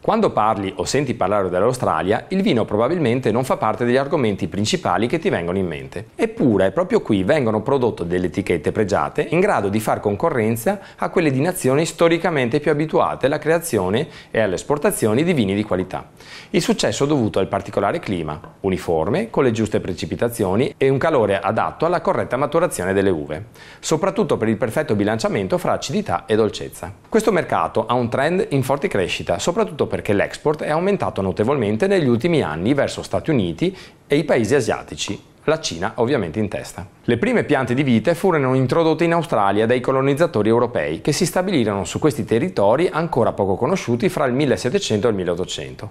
Quando parli o senti parlare dell'Australia, il vino probabilmente non fa parte degli argomenti principali che ti vengono in mente. Eppure, proprio qui vengono prodotte delle etichette pregiate in grado di far concorrenza a quelle di nazioni storicamente più abituate alla creazione e alle esportazioni di vini di qualità. Il successo è dovuto al particolare clima, uniforme, con le giuste precipitazioni e un calore adatto alla corretta maturazione delle uve, soprattutto per il perfetto bilanciamento fra acidità e dolcezza. Questo mercato ha un trend in forte crescita, soprattutto perché l'export è aumentato notevolmente negli ultimi anni verso Stati Uniti e i paesi asiatici, la Cina ovviamente in testa. Le prime piante di vite furono introdotte in Australia dai colonizzatori europei che si stabilirono su questi territori ancora poco conosciuti fra il 1700 e il 1800.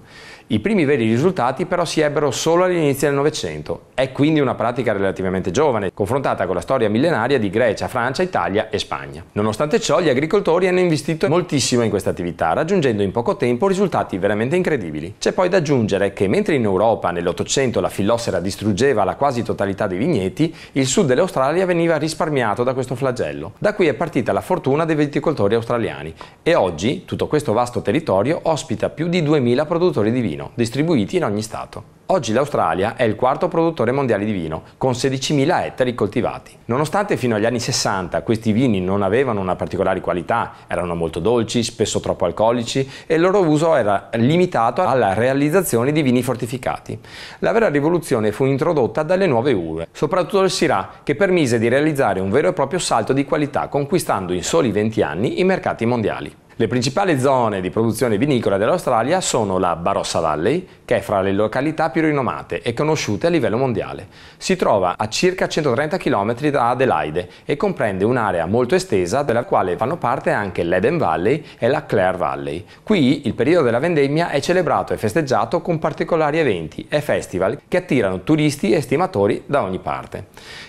I primi veri risultati però si ebbero solo all'inizio del Novecento. È quindi una pratica relativamente giovane, confrontata con la storia millenaria di Grecia, Francia, Italia e Spagna. Nonostante ciò, gli agricoltori hanno investito moltissimo in questa attività, raggiungendo in poco tempo risultati veramente incredibili. C'è poi da aggiungere che mentre in Europa nell'Ottocento la fillossera distruggeva la quasi totalità dei vigneti, il sud sud dell'Australia veniva risparmiato da questo flagello. Da qui è partita la fortuna dei viticoltori australiani e oggi tutto questo vasto territorio ospita più di 2000 produttori di vino, distribuiti in ogni stato. Oggi l'Australia è il quarto produttore mondiale di vino, con 16.000 ettari coltivati. Nonostante fino agli anni 60 questi vini non avevano una particolare qualità, erano molto dolci, spesso troppo alcolici e il loro uso era limitato alla realizzazione di vini fortificati. La vera rivoluzione fu introdotta dalle nuove uve, soprattutto il Syrah, che permise di realizzare un vero e proprio salto di qualità, conquistando in soli 20 anni i mercati mondiali. Le principali zone di produzione vinicola dell'Australia sono la Barossa Valley, che è fra le località più rinomate e conosciute a livello mondiale. Si trova a circa 130 km da Adelaide e comprende un'area molto estesa della quale fanno parte anche l'Eden Valley e la Clare Valley. Qui il periodo della vendemmia è celebrato e festeggiato con particolari eventi e festival che attirano turisti e stimatori da ogni parte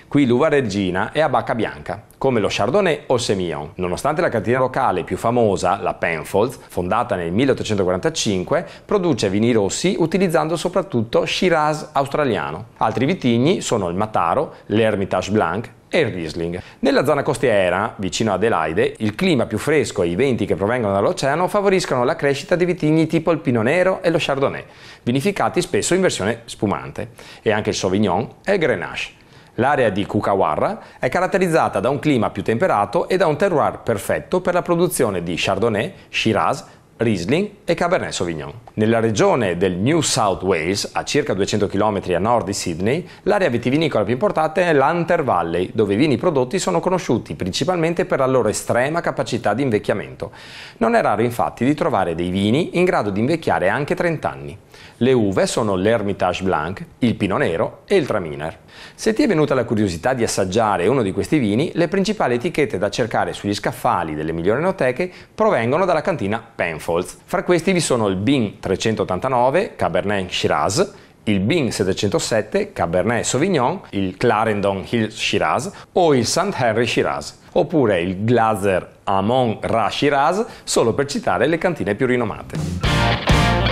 qui l'uva regina è a bacca bianca, come lo Chardonnay o Semillon. Nonostante la cantina locale più famosa, la Penfolds, fondata nel 1845, produce vini rossi utilizzando soprattutto Shiraz australiano. Altri vitigni sono il Mataro, l'Hermitage Blanc, e il Riesling. Nella zona costiera, vicino ad Adelaide, il clima più fresco e i venti che provengono dall'oceano favoriscono la crescita di vitigni tipo il Pinot Nero e lo Chardonnay, vinificati spesso in versione spumante, e anche il Sauvignon e il Grenache. L'area di Kukawarra è caratterizzata da un clima più temperato e da un terroir perfetto per la produzione di Chardonnay, Shiraz, Riesling e Cabernet Sauvignon. Nella regione del New South Wales, a circa 200 km a nord di Sydney, l'area vitivinicola più importante è l'Hunter Valley, dove i vini prodotti sono conosciuti principalmente per la loro estrema capacità di invecchiamento. Non è raro infatti di trovare dei vini in grado di invecchiare anche 30 anni. Le uve sono l'Hermitage Blanc, il Pinot Nero e il Traminer. Se ti è venuta la curiosità di assaggiare uno di questi vini, le principali etichette da cercare sugli scaffali delle migliori enoteche provengono dalla cantina Penfold. Manifolds. Fra questi vi sono il Bin 389 Cabernet Shiraz, il Bin 707 Cabernet Sauvignon, il Clarendon Hill Shiraz o il St. Henry Shiraz, oppure il Glazer Amon Ra Shiraz, solo per citare le cantine più rinomate.